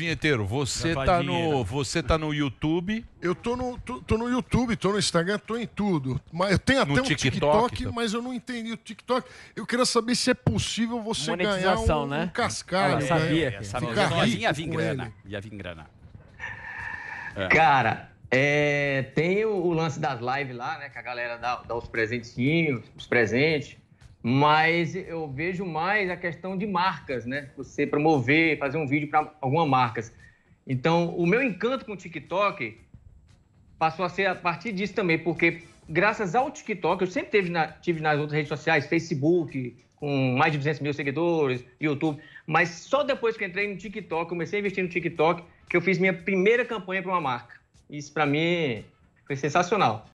Vinheteiro, você tá, no, você tá no YouTube. Eu tô no, tô, tô, no YouTube, tô no Instagram, tô em tudo. Mas eu tenho até no um TikTok, TikTok tá? mas eu não entendi o TikTok. Eu queria saber se é possível você ganhar um, né? um cascalho. Ah, eu né? sabia. Né? Eu sabia. ia vir grana. É. Cara, é, tem o, o, lance das lives lá, né? Que a galera dá, dá os presentinhos, os presentes mas eu vejo mais a questão de marcas, né? Você promover, fazer um vídeo para algumas marcas. Então, o meu encanto com o TikTok passou a ser a partir disso também, porque graças ao TikTok, eu sempre tive, na, tive nas outras redes sociais, Facebook, com mais de 200 mil seguidores, YouTube, mas só depois que entrei no TikTok, comecei a investir no TikTok, que eu fiz minha primeira campanha para uma marca. Isso para mim foi sensacional.